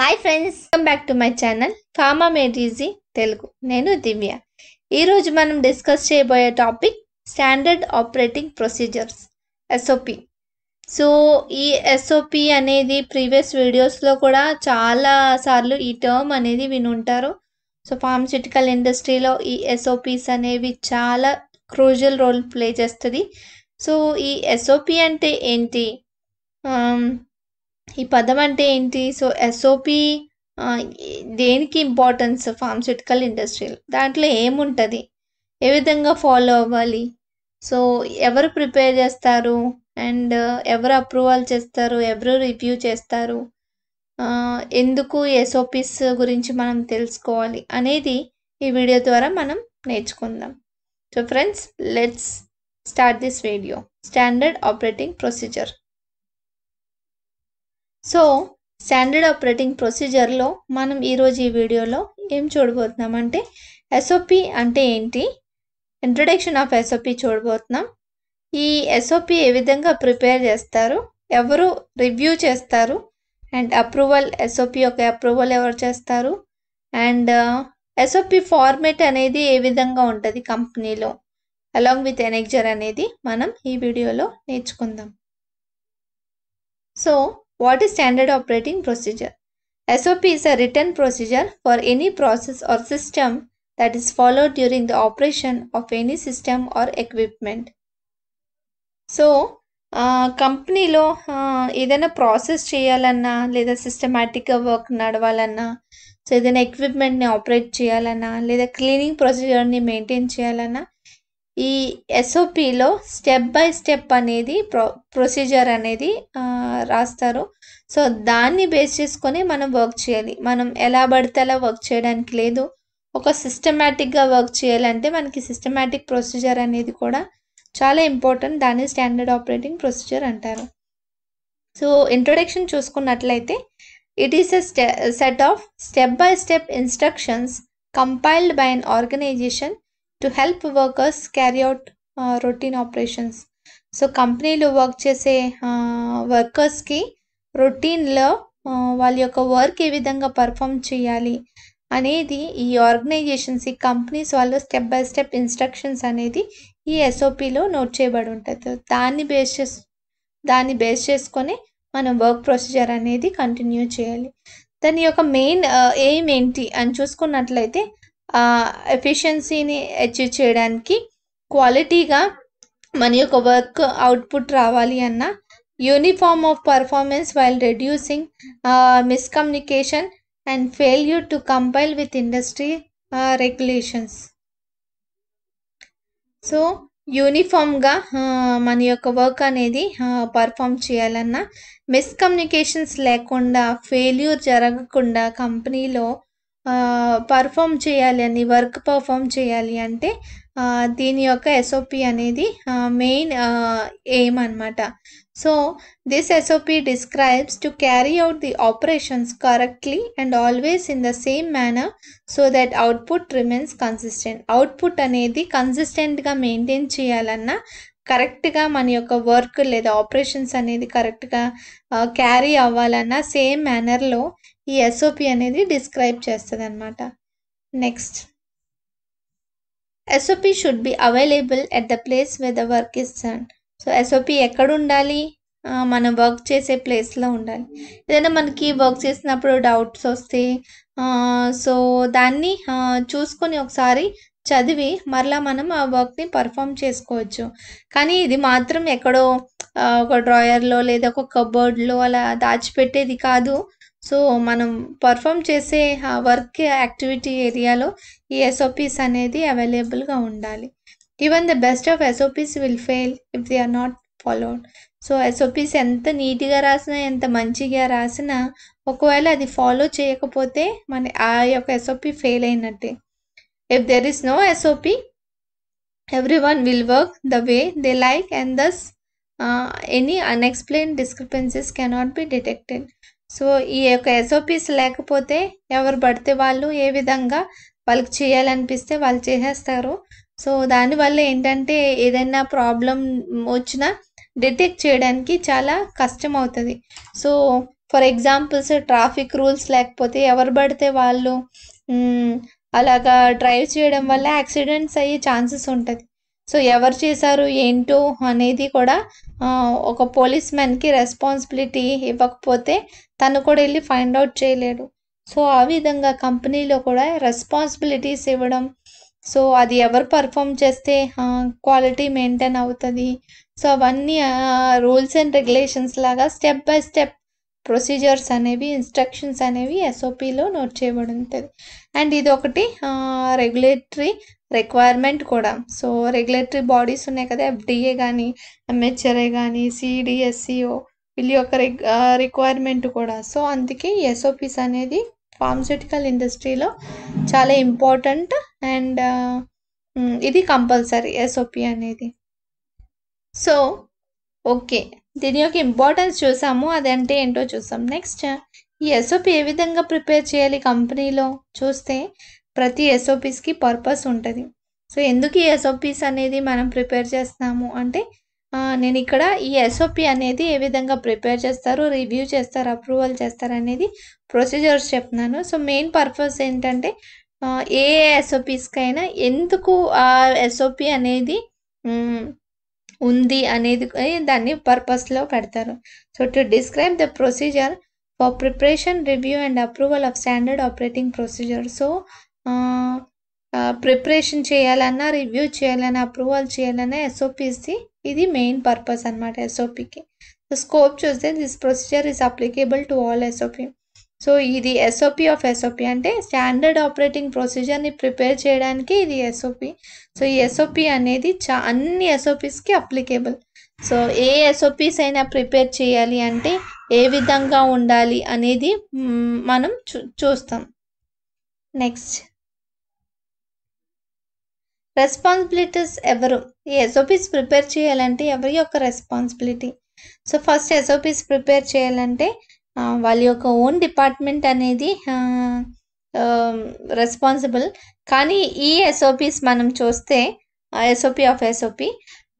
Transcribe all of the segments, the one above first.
Hi friends welcome back to my channel pharma mate easy Telugu నేను దివ్య ఈరోజు మనం discuss చేయబోయే topic standard operating procedures SOP so ఈ SOP అనేది ప్రీవియస్ వీడియోస్లో కూడా చాలా సార్లు ఈ టర్మ్ అనేది వినుంటారు సో ఫార్మస్యూటికల్ ఇండస్ట్రీలో ఈ ఎస్ఓపిస్ అనేవి చాలా క్రూజల్ రోల్ ప్లే చేస్తుంది సో ఈ ఎస్ఓపి అంటే ఏంటి um, ఈ పదం అంటే ఏంటి సో ఎస్ఓపి దేనికి ఇంపార్టెన్స్ ఫార్మస్యూటికల్ ఇండస్ట్రీ దాంట్లో ఏముంటుంది ఏ విధంగా ఫాలో అవ్వాలి సో ఎవరు ప్రిపేర్ చేస్తారు అండ్ ఎవరు అప్రూవల్ చేస్తారు ఎవరు రివ్యూ చేస్తారు ఎందుకు ఎస్ఓపిస్ గురించి మనం తెలుసుకోవాలి అనేది ఈ వీడియో ద్వారా మనం నేర్చుకుందాం so friends let's start this video standard operating procedure so standard operating ప్రొసీజర్లో మనం ఈరోజు ఈ వీడియోలో ఏం చూడబోతున్నాం అంటే ఎస్ఓపి అంటే ఏంటి ఇంట్రొడక్షన్ ఆఫ్ ఎస్ఓపి చూడబోతున్నాం ఈ ఎస్ఓపి ఏ విధంగా ప్రిపేర్ చేస్తారు ఎవరు రివ్యూ చేస్తారు అండ్ అప్రూవల్ ఎస్ఓపి యొక్క అప్రూవల్ ఎవరు చేస్తారు అండ్ ఎస్ఓపి uh, ఫార్మేట్ అనేది ఏ విధంగా ఉంటుంది కంపెనీలో అలాంగ్ విత్ ఎనెక్జర్ అనేది మనం ఈ వీడియోలో నేర్చుకుందాం so What is standard operating procedure? SOP is a written procedure for any process or system that is followed during the operation of any system or equipment. So, uh, company lo uh, process cheyalanna leda systematic work nadavalanna so edaina equipment ni operate cheyalanna leda cleaning procedure ni maintain cheyalanna ఈ ఎస్ఓపిలో step by step అనేది ప్రొ procedure అనేది రాస్తారు so దాన్ని base చేసుకొని మనం work చేయాలి మనం ఎలా పడితే అలా వర్క్ చేయడానికి లేదు ఒక సిస్టమేటిక్గా వర్క్ చేయాలంటే మనకి సిస్టమేటిక్ ప్రొసీజర్ అనేది కూడా చాలా ఇంపార్టెంట్ దాన్ని స్టాండర్డ్ ఆపరేటింగ్ ప్రొసీజర్ అంటారు సో ఇంట్రొడక్షన్ చూసుకున్నట్లయితే it is a set of step by step instructions compiled by an organisation to help workers carry out routine operations so కంపెనీలో వర్క్ చేసే వర్కర్స్కి uh, రొటీన్లో uh, వాళ్ళ యొక్క వర్క్ ఏ విధంగా పర్ఫామ్ చేయాలి అనేది ఈ ఆర్గనైజేషన్స్ ఈ కంపెనీస్ వాళ్ళు స్టెప్ బై స్టెప్ ఇన్స్ట్రక్షన్స్ అనేది ఈ ఎస్ఓపిలో నోట్ చేయబడి ఉంటుంది దాన్ని బేస్ చేస్ దాన్ని బేస్ చేసుకొని మనం వర్క్ ప్రొసీజర్ అనేది కంటిన్యూ చేయాలి దాని యొక్క మెయిన్ ఎయిమ్ uh, ఏంటి అని చూసుకున్నట్లయితే ఎఫిషియన్సీని అచీవ్ చేయడానికి క్వాలిటీగా మన యొక్క వర్క్ అవుట్పుట్ రావాలి అన్న uniform of performance while reducing miscommunication and failure to compile with industry regulations so యూనిఫామ్గా మన యొక్క వర్క్ అనేది పర్ఫామ్ చేయాలన్నా మిస్కమ్యూనికేషన్స్ లేకుండా ఫెయిల్యూర్ జరగకుండా కంపెనీలో పర్ఫామ్ చేయాలి అని వర్క్ పర్ఫామ్ చేయాలి అంటే దీని యొక్క ఎస్ఓపి అనేది మెయిన్ ఎయిమ్ అనమాట so this SOP describes to carry out the operations correctly and always in the same manner so that output remains consistent output అనేది కన్సిస్టెంట్గా మెయింటైన్ చేయాలన్నా కరెక్ట్గా మన యొక్క వర్క్ లేదా ఆపరేషన్స్ అనేది కరెక్ట్గా క్యారీ అవ్వాలన్నా సేమ్ మేనర్లో ఈ ఎస్ఓపి అనేది డిస్క్రైబ్ చేస్తుంది అనమాట next SOP should be available at the place where the work is done so SOP ఎక్కడ ఉండాలి మనం వర్క్ చేసే ప్లేస్లో ఉండాలి ఏదైనా మనకి వర్క్ చేసినప్పుడు డౌట్స్ వస్తే సో దాన్ని చూసుకొని ఒకసారి చదివి మరలా మనం ఆ వర్క్ని పర్ఫామ్ చేసుకోవచ్చు కానీ ఇది మాత్రం ఎక్కడో ఒక డ్రాయర్లో లేదా ఒక కబోర్డ్లో అలా దాచిపెట్టేది కాదు సో మనం పర్ఫామ్ చేసే వర్క్ యాక్టివిటీ ఏరియాలో ఈ ఎస్ఓపిస్ అనేది అవైలబుల్గా ఉండాలి even the best of SOPs will fail if they are not followed so SOPs ఎంత నీట్గా రాసినా ఎంత మంచిగా రాసినా ఒకవేళ అది ఫాలో చేయకపోతే మన ఆ యొక్క ఎస్ఓపి ఫెయిల్ అయినట్టే if there is no SOP everyone will work the way they like and thus any unexplained discrepancies cannot be detected so ఈ యొక్క ఎస్ఓపిస్ లేకపోతే ఎవరు పడితే వాళ్ళు ఏ విధంగా వాళ్ళకి చేయాలనిపిస్తే వాళ్ళు చేసేస్తారు సో దానివల్ల ఏంటంటే ఏదైనా ప్రాబ్లం వచ్చినా డిటెక్ట్ చేయడానికి చాలా కష్టం అవుతుంది so for examples traffic rules లేకపోతే ఎవరు పడితే వాళ్ళు అలాగా డ్రైవ్ చేయడం వల్ల యాక్సిడెంట్స్ అయ్యే ఛాన్సెస్ ఉంటుంది సో ఎవరు చేశారు ఏంటో అనేది కూడా ఒక పోలీస్ మ్యాన్కి రెస్పాన్సిబిలిటీ ఇవ్వకపోతే తను కూడా వెళ్ళి ఫైండ్ అవుట్ చేయలేడు సో ఆ విధంగా కంపెనీలో కూడా రెస్పాన్సిబిలిటీస్ ఇవ్వడం సో అది ఎవరు పర్ఫామ్ చేస్తే క్వాలిటీ మెయింటైన్ అవుతుంది సో అవన్నీ రూల్స్ అండ్ రెగ్యులేషన్స్ లాగా స్టెప్ బై స్టెప్ ప్రొసీజర్స్ అనేవి ఇన్స్ట్రక్షన్స్ అనేవి ఎస్ఓపిలో నోట్ చేయబడి ఉంటుంది అండ్ ఇది ఒకటి రెగ్యులేటరీ రిక్వైర్మెంట్ కూడా సో రెగ్యులేటరీ బాడీస్ ఉన్నాయి కదా ఎఫ్డిఏ కానీ ఎంహెచ్ఆర్ఏ కానీ సిడిఎస్ఈఓ వీళ్ళ యొక్క రిక్వైర్మెంట్ కూడా సో అందుకే ఎస్ఓపిస్ అనేది ఫార్మస్యూటికల్ ఇండస్ట్రీలో చాలా ఇంపార్టెంట్ అండ్ ఇది కంపల్సరీ ఎస్ఓపి అనేది సో ఓకే దీని యొక్క ఇంపార్టెన్స్ చూసాము అదంటే ఏంటో చూసాం నెక్స్ట్ ఈ ఎస్ఓపి ఏ విధంగా ప్రిపేర్ చేయాలి కంపెనీలో చూస్తే ప్రతి ఎస్ఓపిస్కి పర్పస్ ఉంటుంది సో ఎందుకు ఈ ఎస్ఓపిస్ అనేది మనం ప్రిపేర్ చేస్తాము అంటే నేను ఇక్కడ ఈ ఎస్ఓపి అనేది ఏ విధంగా ప్రిపేర్ చేస్తారు రివ్యూ చేస్తారు అప్రూవల్ చేస్తారు అనేది ప్రొసీజర్స్ చెప్తున్నాను సో మెయిన్ పర్పస్ ఏంటంటే ఏ ఎస్ఓపిస్కైనా ఎందుకు ఆ ఎస్ఓపి అనేది ఉంది అనేది దాన్ని పర్పస్లో పెడతారు so to describe the procedure for preparation review and approval of standard operating procedure so preparation చేయాలన్నా రివ్యూ చేయాలన్నా అప్రూవల్ చేయాలన్నా ఎస్ఓపిసి ఇది మెయిన్ పర్పస్ అనమాట ఎస్ఓపికి సో స్కోప్ చూస్తే this procedure is applicable to all SOP so ఇది ఎస్ఓపి ఆఫ్ ఎస్ఓపి అంటే స్టాండర్డ్ ఆపరేటింగ్ ప్రొసీజర్ని ప్రిపేర్ చేయడానికి ఇది ఎస్ఓపి సో ఈ ఎస్ఓపి అనేది చా అన్ని ఎస్ఓపిస్కి అప్లికేబుల్ సో ఏ ఎస్ఓపిస్ అయినా ప్రిపేర్ చేయాలి అంటే ఏ విధంగా ఉండాలి అనేది మనం చూ చూస్తాం నెక్స్ట్ రెస్పాన్సిబిలిటీస్ ఎవరు ఈ ఎస్ఓపీస్ ప్రిపేర్ చేయాలంటే ఎవరి యొక్క responsibility so first SOPs prepare చేయాలంటే వాళ్ళ యొక్క ఓన్ డిపార్ట్మెంట్ అనేది రెస్పాన్సిబుల్ కానీ ఈ ఎస్ఓపీస్ మనం చూస్తే ఎస్ఓపి ఆఫ్ ఎస్ఓపి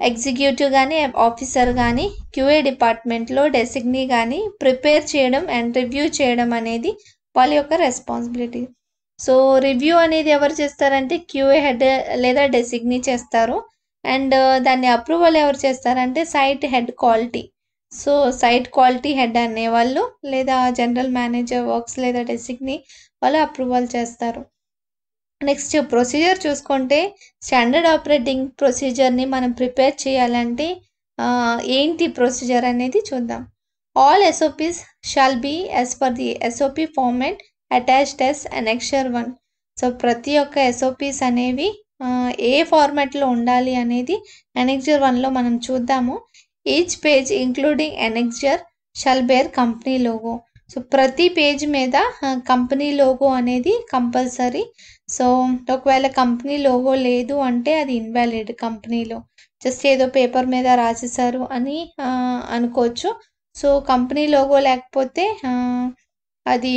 ఎగ్జిక్యూటివ్ కానీ ఆఫీసర్ కానీ క్యూఏ డిపార్ట్మెంట్లో డెసిగ్నీ కానీ ప్రిపేర్ చేయడం అండ్ రివ్యూ చేయడం అనేది వాళ్ళ యొక్క రెస్పాన్సిబిలిటీ సో రివ్యూ అనేది ఎవరు చేస్తారంటే క్యూఏ హెడ్ లేదా డెసిగ్నీ చేస్తారు అండ్ uh, దాన్ని అప్రూవల్ ఎవరు చేస్తారంటే site head quality so site quality head అనేవాళ్ళు లేదా జనరల్ మేనేజర్ వర్క్స్ లేదా డెసిగ్ని వాళ్ళు అప్రూవల్ చేస్తారు నెక్స్ట్ ప్రొసీజర్ చూసుకుంటే స్టాండర్డ్ ఆపరేటింగ్ ప్రొసీజర్ని మనం ప్రిపేర్ చేయాలంటే ఏంటి ప్రొసీజర్ అనేది చూద్దాం all SOPs shall be as per the SOP format attached as annexure one so ప్రతి ఒక్క ఎస్ఓపిస్ అనేవి ఏ ఫార్మాట్లో ఉండాలి అనేది ఎనెక్జర్ వన్లో మనం చూద్దాము each page including annexure shall bear company logo so ప్రతి పేజ్ మీద కంపెనీ లోగో అనేది కంపల్సరీ సో ఒకవేళ కంపెనీ లోగో లేదు అంటే అది ఇన్వాలిడ్ కంపెనీలో జస్ట్ ఏదో పేపర్ మీద రాసేసారు అని అనుకోవచ్చు సో కంపెనీ లోగో లేకపోతే అది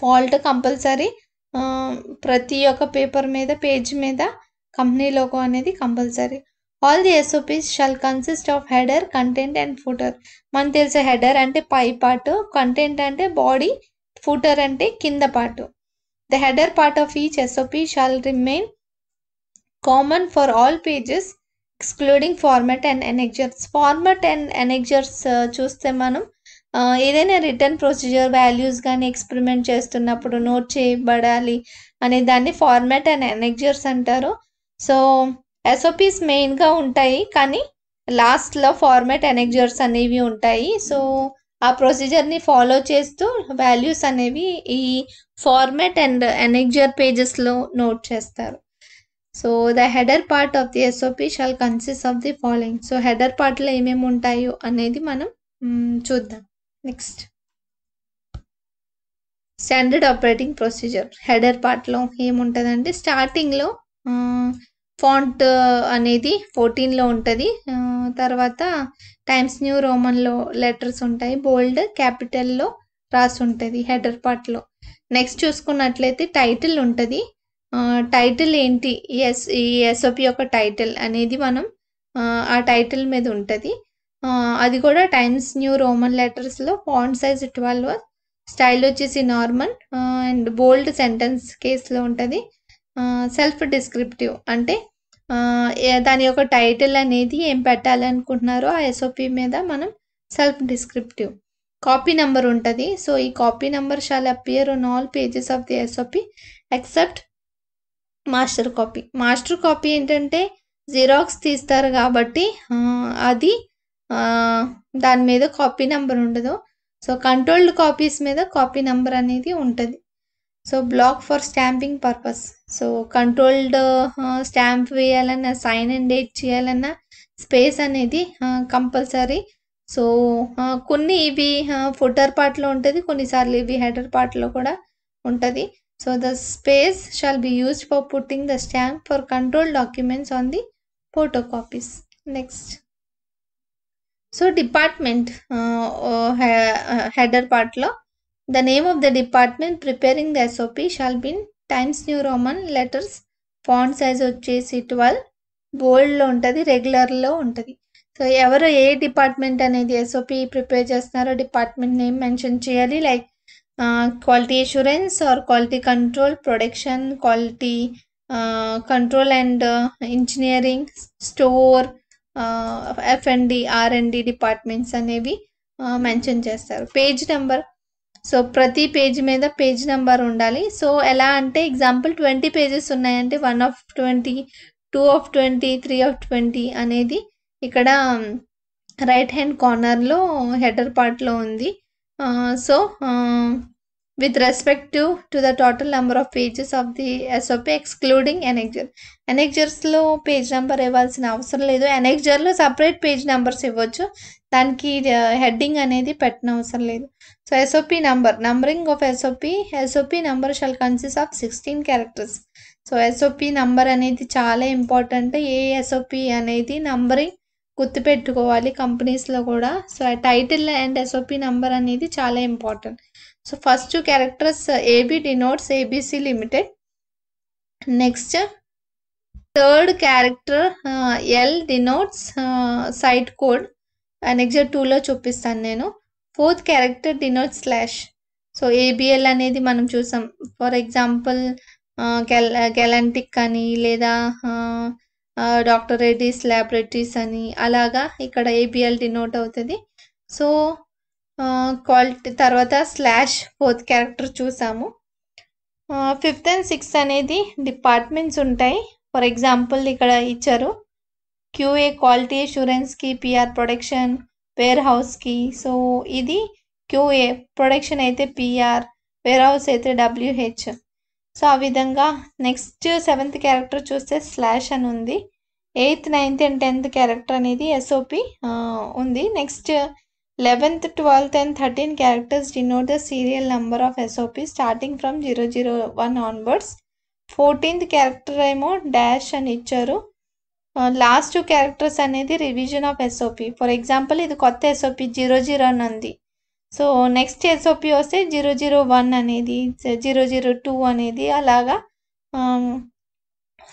ఫాల్ట్ కంపల్సరీ ప్రతి ఒక్క పేపర్ మీద పేజ్ మీద కంపెనీ లోగో అనేది compulsory all the SOPs shall consist of header content and footer మనకు తెలిసే హెడర్ అంటే పై పార్ట్ కంటెంట్ అంటే బాడీ ఫుటర్ అంటే కింద part the header part of each SOP shall remain common for all pages excluding format and annexures format and annexures చూస్తే మనం ఏదైనా రిటర్న్ ప్రొసీజర్ వాల్యూస్ కానీ ఎక్స్పెరిమెంట్ చేస్తున్నప్పుడు నోట్ చేయబడాలి అనే దాన్ని ఫార్మాట్ అండ్ ఎనెక్జర్స్ అంటారు సో ఎస్ఓపీస్ మెయిన్గా ఉంటాయి కానీ లాస్ట్లో ఫార్మాట్ ఎనెక్జర్స్ అనేవి ఉంటాయి సో ఆ ప్రొసీజర్ని ఫాలో చేస్తూ వాల్యూస్ అనేవి ఈ ఫార్మాట్ అండ్ ఎనెక్జర్ పేజెస్లో నోట్ చేస్తారు so the header part of the SOP shall consist of the following so header పార్ట్లో ఏమేమి ఉంటాయో అనేది మనం చూద్దాం next standard operating procedure header పార్ట్లో ఏముంటుందంటే స్టార్టింగ్లో ఫాంట్ అనేది ఫోర్టీన్లో ఉంటుంది తర్వాత టైమ్స్ న్యూ రోమన్లో లెటర్స్ ఉంటాయి బోల్డ్ క్యాపిటల్లో రాసి ఉంటుంది హెడర్ పార్ట్లో నెక్స్ట్ చూసుకున్నట్లయితే టైటిల్ ఉంటుంది టైటిల్ ఏంటి ఎస్ ఈ ఎస్ఓపి యొక్క టైటిల్ అనేది మనం ఆ టైటిల్ మీద ఉంటుంది అది కూడా టైమ్స్ న్యూ రోమన్ లెటర్స్లో ఫాంట్ సైజ్ ట్వెల్వ్ స్టైల్ వచ్చేసి నార్మల్ అండ్ బోల్డ్ సెంటెన్స్ కేస్లో ఉంటుంది సెల్ఫ్ డిస్క్రిప్టివ్ అంటే దాని యొక్క టైటిల్ అనేది ఏం పెట్టాలనుకుంటున్నారో ఆ ఎస్ఓపి మీద మనం సెల్ఫ్ డిస్క్రిప్టివ్ కాపీ నెంబర్ ఉంటుంది సో ఈ copy number shall appear on all pages of the SOP except master copy master copy ఏంటంటే జిరాక్స్ తీస్తారు కాబట్టి అది దాని మీద కాపీ నెంబర్ ఉండదు సో కంట్రోల్డ్ కాపీస్ మీద కాపీ నెంబర్ అనేది ఉంటుంది so block for stamping purpose so controlled stamp వేయాలన్నా సైన్ అండ్ డేట్ చేయాలన్నా స్పేస్ అనేది కంపల్సరీ సో కొన్ని ఇవి ఫుటర్ పార్ట్లో ఉంటుంది కొన్నిసార్లు ఇవి హెడర్ పార్ట్లో కూడా ఉంటుంది so the space shall be used for putting the stamp for control documents on the photocopies next so department header పార్ట్లో the name of the department preparing the SOP shall be in Times New Roman letters font size వచ్చేసి twelve బోల్డ్లో ఉంటుంది రెగ్యులర్లో ఉంటుంది so ఎవరు ఏ department అనేది SOP prepare చేస్తున్నారో డిపార్ట్మెంట్ నేమ్ మెన్షన్ చేయాలి like quality insurance or quality control production quality control and engineering store F and D R and D departments అనేవి మెన్షన్ చేస్తారు పేజ్ నెంబర్ సో ప్రతి పేజ్ మీద page number ఉండాలి so ఎలా అంటే example twenty pages ఉన్నాయంటే one of twenty two of twenty three of twenty అనేది ఇక్కడ రైట్ హ్యాండ్ కార్నర్లో హెడర్ పార్ట్లో ఉంది so with respect to to the total number of pages of the SOP excluding annexure annexuresలో page number ఇవ్వాల్సిన అవసరం లేదు annexureలో సపరేట్ పేజ్ నెంబర్స్ ఇవ్వచ్చు దానికి హెడ్డింగ్ అనేది పెట్టిన అవసరం లేదు so SOP number numbering of SOP SOP number shall consist of sixteen characters so SOP number అనేది చాలా ఇంపార్టెంట్ ఏ ఎస్ఓపి అనేది నంబరింగ్ గుర్తుపెట్టుకోవాలి కంపెనీస్లో కూడా so title and SOP number అనేది చాలా important so first characters characters denotes uh, denotes limited next third character L denotes site code uh, site code. Next uh, టూలో చూపిస్తాను నేను fourth character denotes slash so ABL అనేది మనం చూసాం for example గెలంటిక్ అని లేదా డాక్టర్ రెడ్డిస్ ల్యాబొరేటరీస్ అని అలాగా ఇక్కడ ఏబిఎల్ డినోట్ అవుతుంది సో క్వాలిటీ తర్వాత స్లాష్ ఫోర్త్ క్యారెక్టర్ చూసాము ఫిఫ్త్ అండ్ సిక్స్త్ అనేది డిపార్ట్మెంట్స్ ఉంటాయి ఫర్ ఎగ్జాంపుల్ ఇక్కడ ఇచ్చారు క్యూఏ క్వాలిటీ అష్యూరెన్స్కి పిఆర్ ప్రొడక్షన్ వేర్ హౌస్కి సో ఇది క్యూఏ ప్రొడక్షన్ అయితే పిఆర్ వేర్ హౌస్ అయితే డబ్ల్యూహెచ్ సో ఆ విధంగా నెక్స్ట్ సెవెంత్ క్యారెక్టర్ చూస్తే స్లాష్ అని ఉంది eighth ninth and tenth character అనేది ఎస్ఓపి ఉంది next eleventh twelfth and thirteen characters denote the serial number of SOP starting from zero zero one onwards fourteenth character ఏమో dash అని ఇచ్చారు last two characters అనేది revision of SOP for example ఇది కొత్త SOP zero zero అని ఉంది so next SOP వస్తే zero zero one అనేది జీరో జీరో టూ అనేది అలాగా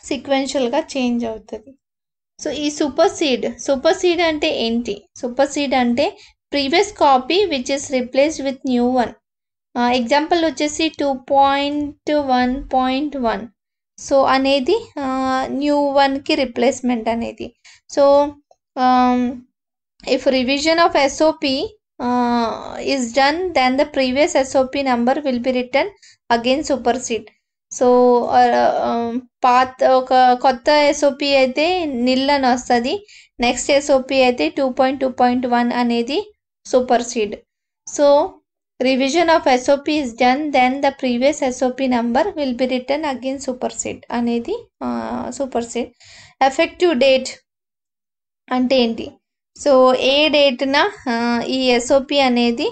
సీక్వెన్షియల్గా చేంజ్ అవుతుంది సో ఈ సూపర్ సీడ్ సూపర్ సీడ్ అంటే ఏంటి సూపర్ సీడ్ అంటే previous copy which is replaced with new one example వచ్చేసి two point one point one so అనేది న్యూ వన్కి రిప్లేస్మెంట్ అనేది so if revision of SOP is done then the previous SOP number will be written again supersede so పాత ఒక కొత్త SOP అయితే nil అని వస్తుంది నెక్స్ట్ ఎస్ఓపి అయితే two point two point one అనేది supersede. So revision of SOP is done then the previous SOP number will be written again supersede అనేది సూపర్సీడ్ effective date అంటే ఏంటి సో ఏ డేట్న ఈ ఎస్ఓపి అనేది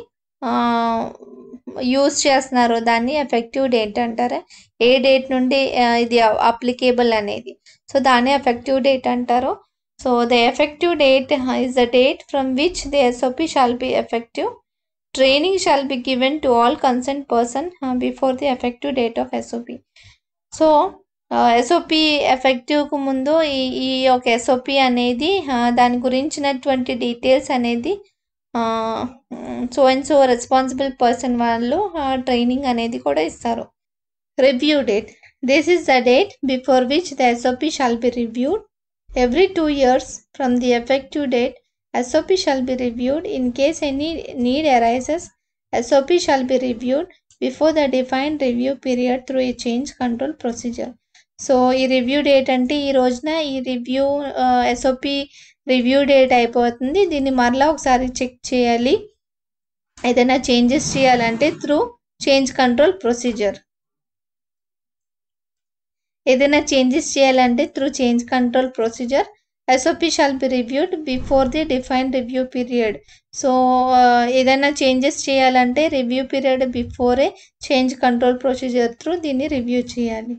యూజ్ చేస్తున్నారో దాన్ని ఎఫెక్టివ్ డేట్ అంటారు ఏ డేట్ నుండి ఇది అప్లికేబుల్ అనేది సో దాన్ని ఎఫెక్టివ్ డేట్ అంటారు So the effective date is the date from which the SOP shall be effective. Training shall be given to all concerned person before the effective date of SOP. So SOP ఎఫెక్టివ్కు ముందు ఈ ఈ యొక్క SOP అనేది దాని గురించినటువంటి details అనేది so and so responsible person వాళ్ళు ట్రైనింగ్ అనేది కూడా ఇస్తారు review date this is the date before which the SOP shall be reviewed Every two years from the effective date, SOP shall be reviewed in case any need arises. SOP shall be reviewed before the defined review period through a change control procedure. So, this review date and this review SOP review date type of thing, check chayali. Changes through change control procedure. ఏదైనా changes చేయాలంటే through change control procedure SOP shall be reviewed before the define review period so ఏదైనా changes చేయాలంటే review period బిఫోరే change control procedure through దీన్ని review చేయాలి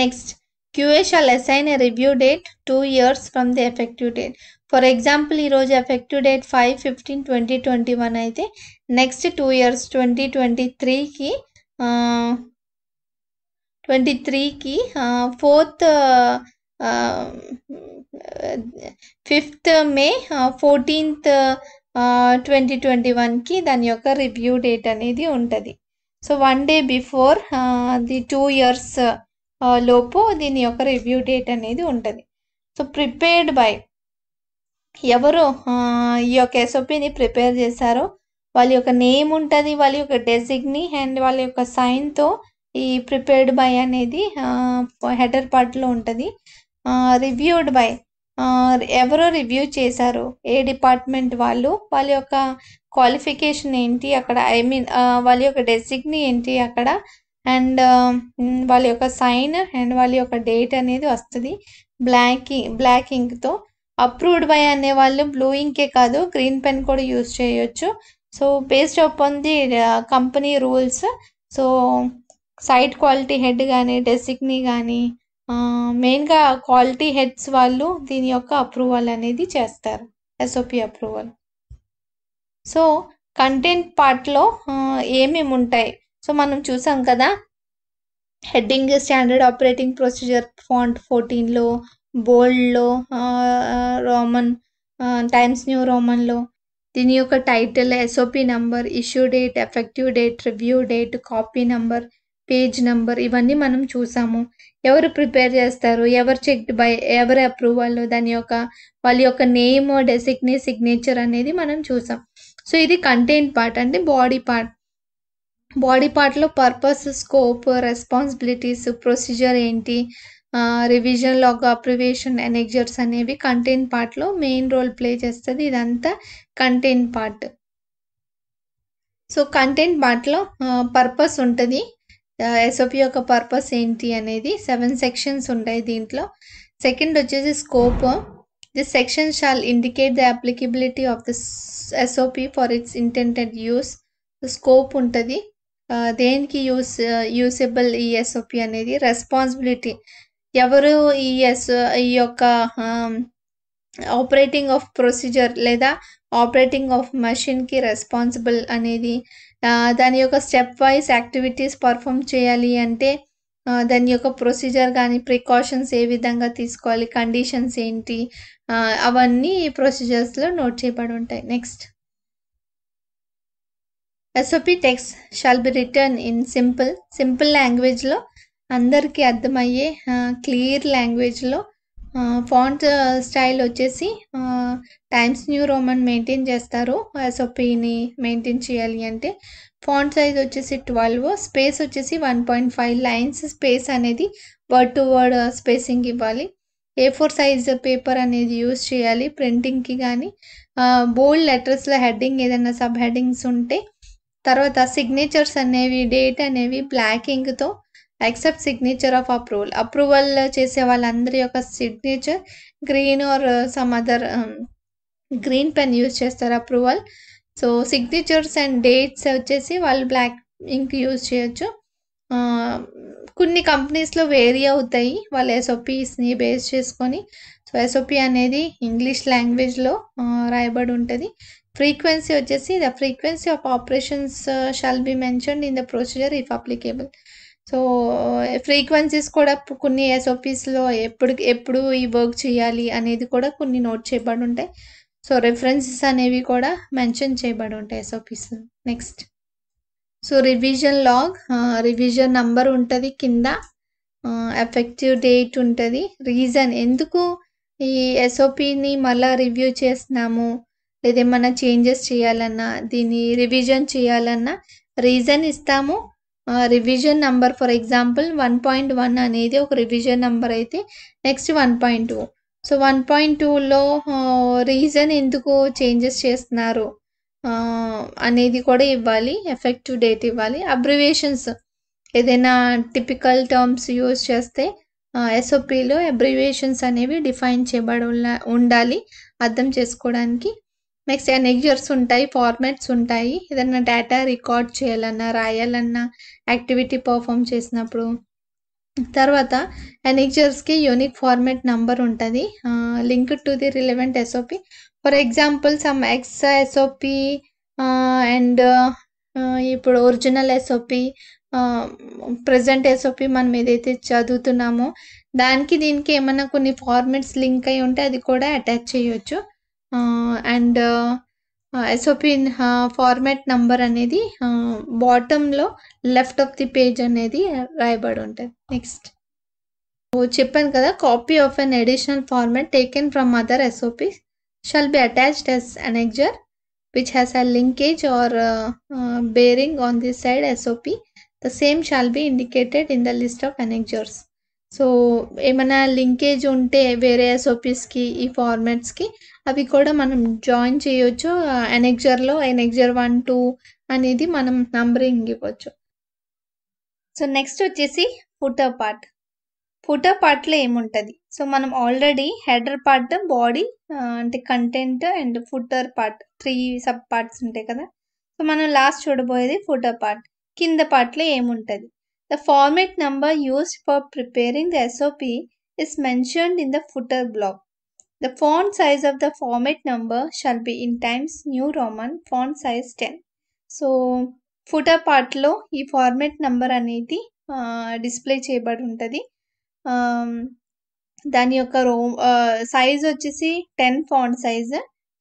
next QA shall assign a review date two years from the effective date for example ఈరోజు effective date five fifteen twenty twenty one అయితే next two years twenty twenty త్రీకి twenty త్రీకి fourth fifth May fourteenth twenty twenty వన్కి దాని యొక్క review date అనేది ఉంటుంది so one day before the two years లోపు దీని యొక్క రివ్యూ డేట్ అనేది ఉంటుంది సో ప్రిపేర్డ్ బై ఎవరు ఈ యొక్క ఎస్ఓపిని ప్రిపేర్ చేశారో వాళ్ళ యొక్క నేమ్ ఉంటుంది వాళ్ళ యొక్క డెసిగ్ని అండ్ వాళ్ళ యొక్క సైన్తో ఈ ప్రిపేర్డ్ బై అనేది హెడర్ పార్ట్లో ఉంటుంది రివ్యూడ్ బై ఎవరో రివ్యూ చేశారు ఏ డిపార్ట్మెంట్ వాళ్ళు వాళ్ళ యొక్క క్వాలిఫికేషన్ ఏంటి అక్కడ ఐ మీన్ వాళ్ళ యొక్క డెసిగ్ని ఏంటి అక్కడ అండ్ వాళ్ళ యొక్క సైన్ అండ్ వాళ్ళ యొక్క డేట్ అనేది వస్తుంది బ్లాక్ బ్లాక్ ఇంక్తో అప్రూవ్డ్ బై అనే వాళ్ళు బ్లూ ఇంకే కాదు గ్రీన్ పెన్ కూడా యూజ్ చేయొచ్చు so based up the company rules so site quality head కానీ డెసిగ్ని కానీ మెయిన్గా క్వాలిటీ హెడ్స్ వాళ్ళు దీని యొక్క అప్రూవల్ అనేది చేస్తారు ఎస్ఓపి అప్రూవల్ సో కంటెంట్ పార్ట్లో ఏమేమి ఉంటాయి సో మనం చూసాం కదా heading standard operating procedure font ఫోర్టీన్లో బోల్డ్లో రోమన్ టైమ్స్ న్యూ రోమన్లో దీని యొక్క title SOP number issue date effective date review date copy number page number ఇవన్నీ మనం చూసాము ఎవరు ప్రిపేర్ చేస్తారు ఎవరు చెక్డ్ బై ఎవరి అప్రూవల్ దాని యొక్క వాళ్ళ యొక్క నేమ్ డెసిగ్నే సిగ్నేచర్ అనేది మనం చూసాం సో ఇది కంటెంట్ పార్ట్ అంటే బాడీ పార్ట్ బాడీ పార్ట్లో పర్పస్ స్కోప్ రెస్పాన్సిబిలిటీస్ ప్రొసీజర్ ఏంటి రివిజన్ లాగ్ అప్రివేషన్ ఎనెక్జర్స్ అనేవి కంటెంట్ పార్ట్లో మెయిన్ రోల్ ప్లే చేస్తుంది ఇదంతా కంటెంట్ పార్ట్ సో కంటెంట్ పార్ట్లో పర్పస్ ఉంటుంది ఎస్ఓపి యొక్క పర్పస్ ఏంటి అనేది సెవెన్ సెక్షన్స్ ఉంటాయి దీంట్లో సెకండ్ వచ్చేసి scope this section shall indicate the applicability of this SOP for its intended use scope ఉంటుంది దేనికి యూస్ యూసబుల్ ఈ ఎస్ఓపి అనేది రెస్పాన్సిబిలిటీ ఎవరు ఈ ఎస్ ఈ యొక్క ఆపరేటింగ్ ఆఫ్ ప్రొసీజర్ లేదా ఆపరేటింగ్ ఆఫ్ మెషిన్కి రెస్పాన్సిబుల్ అనేది దాని యొక్క స్టెప్ వైజ్ యాక్టివిటీస్ పర్ఫామ్ చేయాలి అంటే దాని యొక్క ప్రొసీజర్ కానీ ప్రికాషన్స్ ఏ విధంగా తీసుకోవాలి కండిషన్స్ ఏంటి అవన్నీ ఈ ప్రొసీజర్స్లో నోట్ చేయబడి ఉంటాయి next SOP text shall be written in simple simple లాంగ్వేజ్లో అందరికీ అర్థమయ్యే క్లియర్ లాంగ్వేజ్లో ఫాంట్ స్టైల్ వచ్చేసి టైమ్స్ న్యూ రోమన్ మెయింటైన్ చేస్తారు ఎస్ఓపిని మెయింటైన్ చేయాలి అంటే ఫాంట్ సైజ్ వచ్చేసి ట్వెల్వ్ స్పేస్ వచ్చేసి one point five lines space అనేది వర్డ్ టు వర్డ్ స్పేసింగ్ ఇవ్వాలి ఏ ఫోర్ సైజ్ పేపర్ అనేది యూజ్ చేయాలి ప్రింటింగ్కి కానీ బోల్డ్ లెటర్స్లో హెడ్డింగ్ ఏదైనా సబ్ హెడ్డింగ్స్ ఉంటే తర్వాత సిగ్నేచర్స్ అనేవి డేట్ అనేవి black ఇంక్తో except signature of approval approval చేసే వాళ్ళందరి యొక్క signature green or some other green pen use చేస్తారు approval so signatures and dates వచ్చేసి వాళ్ళు బ్లాక్ ఇంక్ యూజ్ చేయొచ్చు కొన్ని కంపెనీస్లో వేరీ అవుతాయి వాళ్ళ ఎస్ఓపిస్ని బేస్ చేసుకొని సో ఎస్ఓపి అనేది ఇంగ్లీష్ లాంగ్వేజ్లో రాయబడి ఉంటుంది ఫ్రీక్వెన్సీ వచ్చేసి the frequency of operations shall be mention in the procedure if applicable so frequencies కూడా కొన్ని ఎస్ఓపీస్లో ఎప్పుడు ఎప్పుడు ఈ వర్క్ చేయాలి అనేది కూడా కొన్ని నోట్ చేయబడి ఉంటాయి సో రెఫరెన్సెస్ అనేవి కూడా మెన్షన్ చేయబడి ఉంటాయి SOPs next so revision log revision number ఉంటుంది కింద ఎఫెక్టివ్ డేట్ ఉంటుంది రీజన్ ఎందుకు ఈ ఎస్ఓపిని మళ్ళీ రివ్యూ చేస్తున్నాము లేదేమన్నా చేంజెస్ చేయాలన్నా దీన్ని రివిజన్ చేయాలన్నా రీజన్ ఇస్తాము revision number for example one point one అనేది ఒక రివిజన్ నెంబర్ అయితే next one point two so one point టూలో రీజన్ ఎందుకు చేంజెస్ చేస్తున్నారు అనేది కూడా ఇవ్వాలి ఎఫెక్టివ్ డేట్ ఇవ్వాలి అబ్రివేషన్స్ ఏదైనా టిపికల్ టర్మ్స్ యూజ్ చేస్తే ఎస్ఓపిలో అబ్రివేషన్స్ అనేవి డిఫైన్ చేయబడి ఉండాలి అర్థం చేసుకోవడానికి నెక్స్ట్ ఎనెగ్జర్స్ ఉంటాయి ఫార్మాట్స్ ఉంటాయి ఏదైనా డేటా రికార్డ్ చేయాలన్నా రాయాలన్నా యాక్టివిటీ పర్ఫామ్ చేసినప్పుడు తర్వాత ఎనిక్చర్స్కి యూనిక్ ఫార్మేట్ నంబర్ ఉంటుంది link to the relevant SOP for example some X SOP and ఇప్పుడు ఒరిజినల్ ఎస్ఓపి ప్రజెంట్ ఎస్ఓపి మనం ఏదైతే చదువుతున్నామో దానికి దీనికి ఏమైనా కొన్ని ఫార్మేట్స్ లింక్ అయి ఉంటే అది కూడా అటాచ్ చేయొచ్చు అండ్ ఎస్ఓపి ఫార్మాట్ నంబర్ అనేది బాటంలో లెఫ్ట్ ఆఫ్ ది పేజ్ అనేది రాయబడి ఉంటుంది నెక్స్ట్ చెప్పాను కదా copy of an additional format taken from other SOP shall be attached as annexure which has a linkage or bearing on this side SOP the same shall be indicated in the list of annexures so ఏమైనా linkage ఉంటే వేరే ఎస్ఓపిస్కి ఈ ఫార్మాట్స్కి అవి కూడా మనం join చేయొచ్చు ఎనెక్జర్లో annexure one two అనేది మనం నంబరింగ్ ఇవ్వచ్చు సో నెక్స్ట్ వచ్చేసి ఫుటో పార్ట్ పార్ట్ పార్ట్లో ఏముంటుంది సో మనం ఆల్రెడీ హెడర్ పార్ట్ బాడీ అంటే content and footer part three sub parts ఉంటాయి కదా సో మనం లాస్ట్ చూడబోయేది ఫుటో పార్ట్ కింద పార్ట్లో ఏముంటుంది the format number used for preparing the SOP is mentioned in the footer block The font size of the format number shall be in Times New Roman font size ten so footer పార్ట్లో ఈ format number అనేది display చేయబడి ఉంటుంది దాని యొక్క row size వచ్చేసి ten font size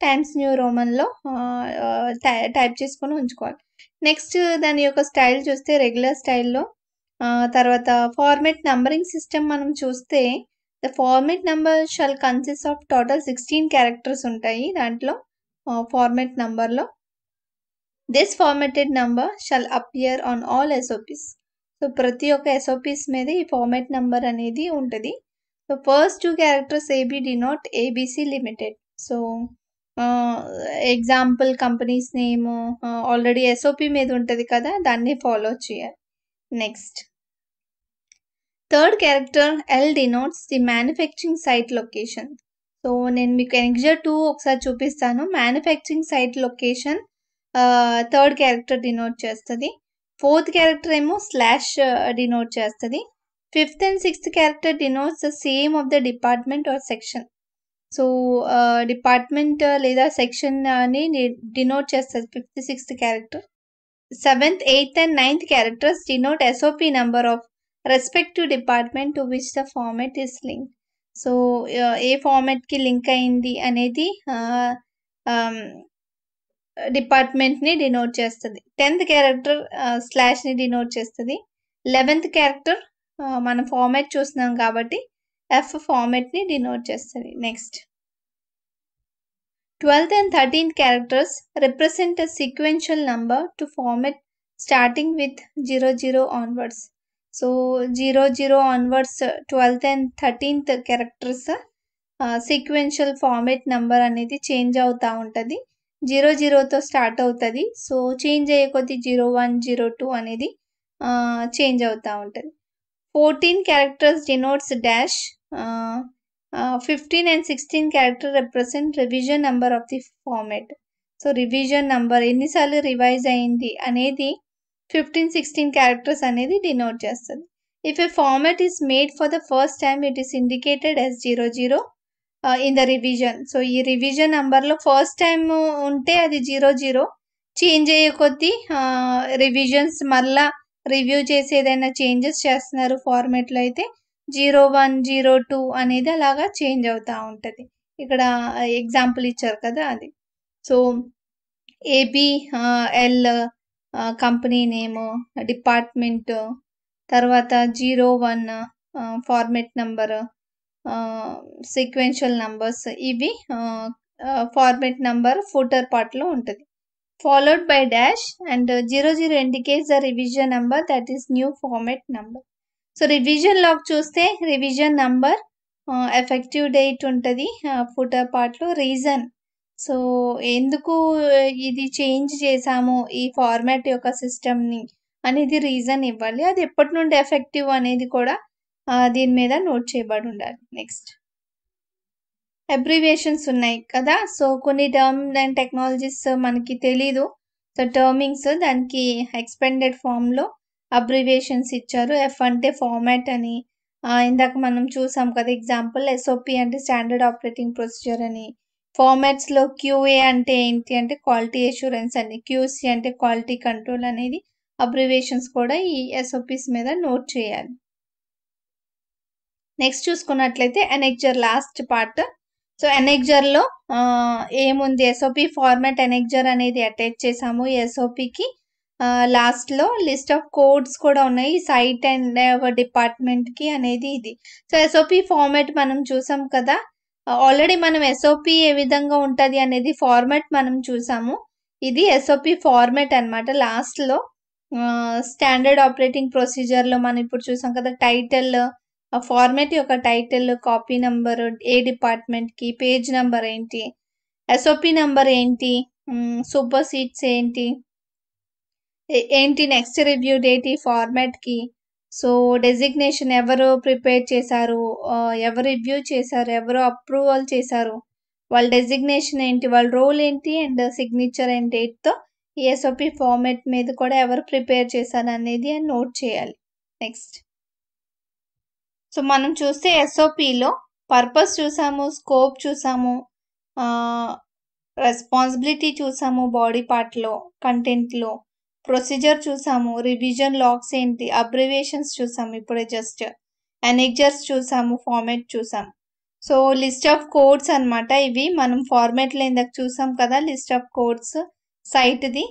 Times New రోమన్లో type చేసుకొని ఉంచుకోవాలి నెక్స్ట్ దాని యొక్క స్టైల్ చూస్తే రెగ్యులర్ స్టైల్లో తర్వాత ఫార్మాట్ నంబరింగ్ సిస్టమ్ మనం చూస్తే the format number shall consist of total sixteen characters ఉంటాయి దాంట్లో ఫార్మేట్ నెంబర్లో this formatted number shall appear on all SOPs so ప్రతి ఒక్క ఎస్ఓపీస్ మీద ఈ ఫార్మెట్ నెంబర్ అనేది ఉంటుంది so first two characters AB denote ABC limited so example companies name already SOP మీద ఉంటుంది కదా దాన్ని ఫాలో చేయాలి next third character L denotes the manufacturing site location so నేను మీకు ఎగ్జాక్ట్ టూ ఒకసారి చూపిస్తాను manufacturing site location third character denote చేస్తుంది ఫోర్త్ క్యారెక్టర్ ఏమో స్లాష్ డినోట్ చేస్తుంది fifth and sixth character denotes the same of the department or section so department లేదా section అని denote చేస్తుంది fifth sixth character seventh eighth and ninth characters denote SOP number of respective department to which the format is link so ఏ ఫార్మాట్కి link అయింది అనేది డిపార్ట్మెంట్ని denote చేస్తుంది tenth character స్లాష్ని డినోట్ చేస్తుంది లెవెన్త్ క్యారెక్టర్ మనం ఫార్మాట్ చూస్తున్నాం కాబట్టి ఎఫ్ ఫార్మాట్ని డినోట్ చేస్తుంది next twelfth and thirteenth characters represent a sequential number to format starting with zero zero onwards so zero zero onwards twelfth and thirteenth characters sequential format number అనేది change అవుతూ ఉంటుంది zero జీరోతో start అవుతుంది so change అయ్యే కొద్దీ zero one zero two అనేది change అవుతూ ఉంటుంది fourteen characters denotes dash fifteen and sixteen character represent revision number of the format so revision number ఎన్నిసార్లు రివైజ్ అయింది అనేది ఫిఫ్టీన్ సిక్స్టీన్ క్యారెక్టర్స్ అనేది డినోట్ చేస్తుంది if a format is made for the first time it is indicated as zero zero in the revision so ఈ revision నెంబర్లో first time ఉంటే అది zero zero change అయ్యే కొద్దీ రివిజన్స్ మళ్ళా రివ్యూ చేసి ఏదైనా చేంజెస్ చేస్తున్నారు ఫార్మాట్లో అయితే జీరో వన్ జీరో టూ అనేది అలాగా చేంజ్ అవుతూ ఉంటుంది ఇక్కడ ఎగ్జాంపుల్ uh, ఇచ్చారు కదా అది so AB L company name department తర్వాత zero one format number sequential numbers ఇవి ఫార్మెట్ నంబర్ ఫూటర్ పార్ట్లో ఉంటుంది followed by dash and zero zero indicates the revision number that is new format number so revision log చూస్తే revision number effective date ఉంటుంది footer పార్ట్లో reason so ఎందుకు ఇది change చేశాము ఈ ఫార్మాట్ యొక్క సిస్టమ్ని అనేది రీజన్ ఇవ్వాలి అది ఎప్పటి నుండి ఎఫెక్టివ్ అనేది కూడా దీని మీద నోట్ చేయబడి ఉండాలి నెక్స్ట్ అబ్రివేషన్స్ ఉన్నాయి కదా సో కొన్ని టర్మ్ అండ్ టెక్నాలజీస్ మనకి తెలీదు సో టర్మింగ్స్ దానికి ఎక్స్పెండెడ్ ఫామ్లో అబ్రివేషన్స్ ఇచ్చారు ఎఫ్ అంటే ఫార్మాట్ అని ఇందాక మనం చూసాం కదా ఎగ్జాంపుల్ ఎస్ఓపి అంటే స్టాండర్డ్ ఆపరేటింగ్ ప్రొసీజర్ అని ఫార్మాట్స్ లో క్యూఏ అంటే ఏంటి అంటే క్వాలిటీ అష్యూరెన్స్ అండి క్యూసీ అంటే క్వాలిటీ కంట్రోల్ అనేది అబ్రివేషన్స్ కూడా ఈ ఎస్ఓపిస్ మీద నోట్ చేయాలి నెక్స్ట్ చూసుకున్నట్లయితే ఎనెక్జర్ లాస్ట్ పార్ట్ సో లో ఏముంది ఎస్ఓపి ఫార్మాట్ ఎనెక్జర్ అనేది అటాచ్ చేసాము ఎస్ఓపికి లో లిస్ట్ ఆఫ్ కోడ్స్ కూడా ఉన్నాయి సైట్ అండ్ డిపార్ట్మెంట్ కి అనేది ఇది సో ఎస్ఓపి ఫార్మాట్ మనం చూసాం కదా ఆల్రెడీ uh, మనం ఎస్ఓపి ఏ విధంగా ఉంటుంది అనేది ఫార్మాట్ మనం చూసాము ఇది ఎస్ఓపి ఫార్మాట్ అనమాట లాస్ట్లో స్టాండర్డ్ ఆపరేటింగ్ ప్రొసీజర్లో మనం ఇప్పుడు చూసాం కదా టైటిల్ ఫార్మాట్ యొక్క టైటిల్ కాపీ నెంబర్ ఏ డిపార్ట్మెంట్కి పేజ్ నెంబర్ ఏంటి ఎస్ఓపి నెంబర్ ఏంటి సూపర్ um, సీట్స్ ఏంటి ఏంటి నెక్స్ట్ రివ్యూ డేట్ ఈ ఫార్మాట్కి సో డెసిగ్నేషన్ ఎవరు ప్రిపేర్ చేశారు ఎవరు రివ్యూ చేశారు ఎవరు అప్రూవల్ చేశారు వాళ్ళ డెసిగ్నేషన్ ఏంటి వాళ్ళ రోల్ ఏంటి అండ్ సిగ్నేచర్ అండ్ డేట్తో ఈఎస్ఓపి ఫార్మేట్ మీద కూడా ఎవరు ప్రిపేర్ చేశారు అనేది నోట్ చేయాలి నెక్స్ట్ సో మనం చూస్తే ఎస్ఓపిలో పర్పస్ చూసాము స్కోప్ చూసాము రెస్పాన్సిబిలిటీ చూసాము బాడీ పార్ట్లో కంటెంట్లో ప్రొసీజర్ చూసాము రివిజన్ లాగ్స్ ఏంటి అబ్రివేషన్స్ చూసాము ఇప్పుడే జస్ట్ ఎనిగ్జర్స్ చూసాము ఫార్మేట్ చూసాం సో లిస్ట్ ఆఫ్ కోడ్స్ అనమాట ఇవి మనం ఫార్మేట్లో ఇందాక చూసాం కదా లిస్ట్ ఆఫ్ కోడ్స్ సైట్ది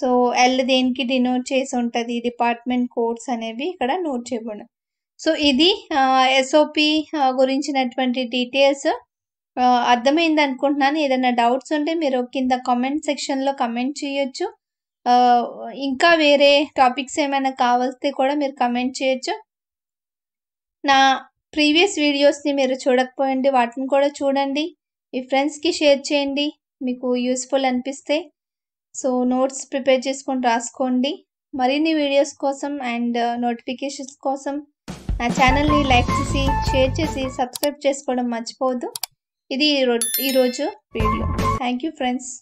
సో ఎల్ దేనికి డినోట్ చేసి ఉంటుంది డిపార్ట్మెంట్ కోడ్స్ అనేవి ఇక్కడ నోట్ చేయబడి సో ఇది ఎస్ఓపి గురించినటువంటి డీటెయిల్స్ అర్థమైంది అనుకుంటున్నాను ఏదైనా డౌట్స్ ఉంటే మీరు కింద కామెంట్ సెక్షన్లో కమెంట్ చేయొచ్చు ఇంకా వేరే టాపిక్స్ ఏమైనా కావాల్స్తే కూడా మీరు కమెంట్ చేయొచ్చు నా ప్రీవియస్ వీడియోస్ని మీరు చూడకపోయండి వాటిని కూడా చూడండి మీ ఫ్రెండ్స్కి షేర్ చేయండి మీకు యూస్ఫుల్ అనిపిస్తే సో నోట్స్ ప్రిపేర్ చేసుకొని రాసుకోండి మరిన్ని వీడియోస్ కోసం అండ్ నోటిఫికేషన్స్ uh, కోసం నా ఛానల్ని లైక్ చేసి షేర్ చేసి సబ్స్క్రైబ్ చేసుకోవడం మర్చిపోవద్దు ఇది ఈరోజు వీడియో థ్యాంక్ యూ ఫ్రెండ్స్